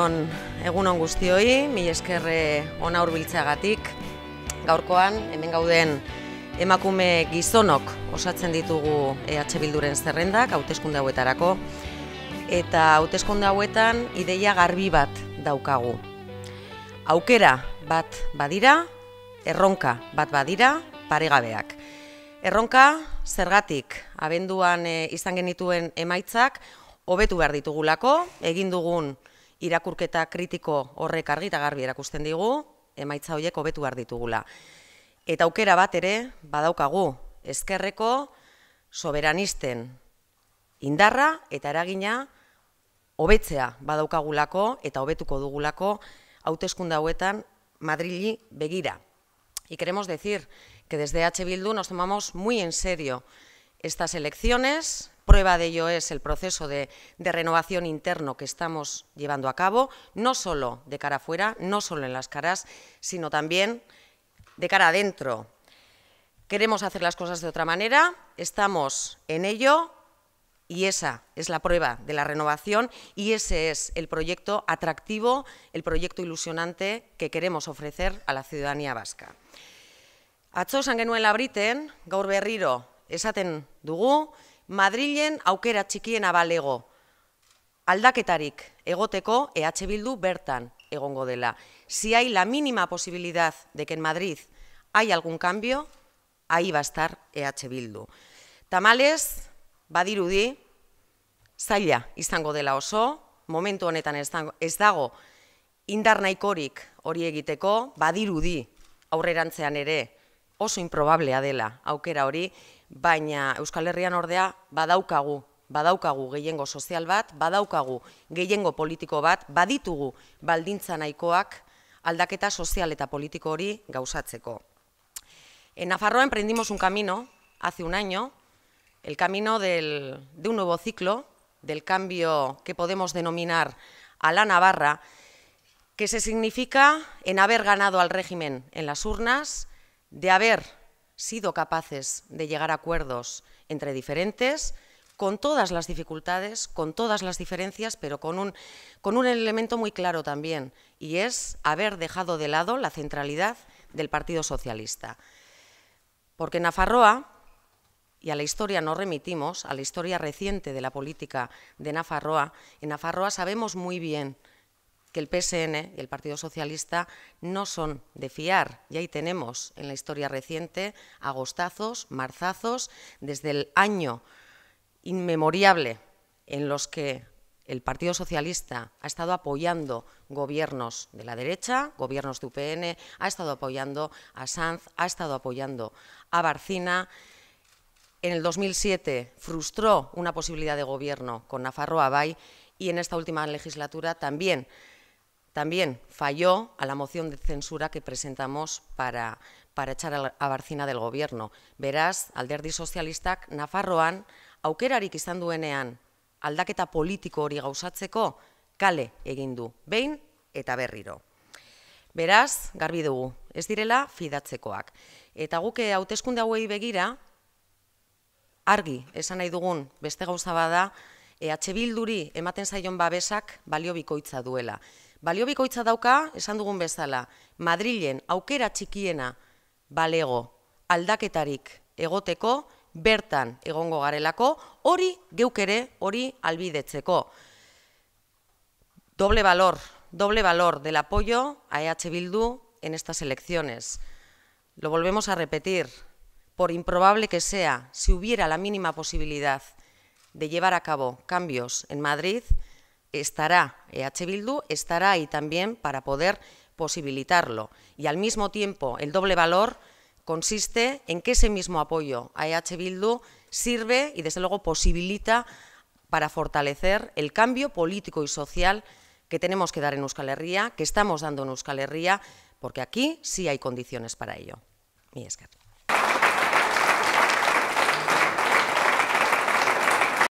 egunon, egunon guztioi, mil eskerre eh, ona urbiltzeagatik, gaurkoan, hemen gauden emakume gizonok osatzen ditugu EH Bilduren zerrendak, hautezkunde hauetarako, eta hautezkunde hauetan ideia garbi bat daukagu. Aukera bat badira, erronka bat badira, paregabeak. Erronka zergatik abenduan eh, izan genituen emaitzak hobetu behar ditugulako, egin dugun irakurketa kritiko horrek argi eta garbi erakusten digu, emaitza hoiek hobetu behar ditugula. Eta aukera bat ere, badaukagu, eskerreko soberanisten indarra eta eragina hobetzea badaukagulako eta hobetuko dugulako hautezkunde hauetan Madrili begira. Y queremos decir que desde H. Bildu nos tomamos muy en serio estas elecciones, Prueba de ello es el proceso de, renovación interno que estamos llevando a cabo, no solo de cara afuera, no solo en las caras, sino también de cara adentro. Queremos hacer las cosas de otra manera, estamos en ello y esa es la prueba de la renovación y ese es el proyecto atractivo, el proyecto ilusionante que queremos ofrecer a la ciudadanía vasca. gaur berriro esaten dugu, Madrilen aukera txikiena balego Aldaketarik egoteko EH Bildu bertan egongo dela. Si hai la mínima posibilidad de que en Madrid hai algún cambio, ahí va estar EH Bildu. Tamales, badirudi, zaila izango dela oso, momentu honetan ez dago indar naikorik hori egiteko, badirudi aurrerantzean ere oso improbablea dela aukera hori, baina Euskal Herrian ordea badaukagu, badaukagu gehiengo sozial bat, badaukagu gehiengo politiko bat, baditugu baldintza nahikoak aldaketa sozial eta politiko hori gauzatzeko. En Nafarroa emprendimos un camino hace un año, el camino del, de un nuevo ciclo, del cambio que podemos denominar a la Navarra, que se significa en haber ganado al régimen en las urnas, de haber sido capaces de llegar a acuerdos entre diferentes, con todas las dificultades, con todas las diferencias, pero con un, elemento muy claro también, y es haber dejado de lado la centralidad del Partido Socialista. Porque Nafarroa, y a la historia no remitimos, a la historia reciente de la política de Nafarroa, en Nafarroa sabemos muy bien que el PSN y el Partido Socialista no son de fiar. Y ahí tenemos en la historia reciente agostazos, marzazos, desde el año inmemorable en los que el Partido Socialista ha estado apoyando gobiernos de la derecha, gobiernos de UPN, ha estado apoyando a Sanz, ha estado apoyando a Barcina. En el 2007 frustró una posibilidad de gobierno con Nafarroa Abay y en esta última legislatura también también falló a la moción de censura que presentamos para, para echar a Barcina del gobierno. Beraz, alderdi sozialistak, Nafarroan, aukerarik izan duenean, aldaketa politiko hori gauzatzeko, kale egin du, behin eta berriro. Beraz, garbi dugu, ez direla fidatzekoak. Eta guke eh, hauteskunde hauei begira, argi, esan nahi dugun, beste gauza bada, EH Bilduri ematen zaion babesak balio bikoitza duela. Balio bikoitza dauka, esan dugun bezala, Madrilen aukera txikiena balego aldaketarik egoteko, bertan egongo garelako, hori geukere, hori albidetzeko. Doble valor, doble valor del apoyo a EH Bildu en estas elecciones. Lo volvemos a repetir, por improbable que sea, si hubiera la mínima posibilidad de llevar a cabo cambios en Madrid, estará, EH Bildu estará ahí también para poder posibilitarlo. Y al mismo tiempo, el doble valor consiste en que ese mismo apoyo a EH Bildu sirve y, desde luego, posibilita para fortalecer el cambio político y social que tenemos que dar en Euskal Herria, que estamos dando en Euskal Herria, porque aquí sí hay condiciones para ello. Mi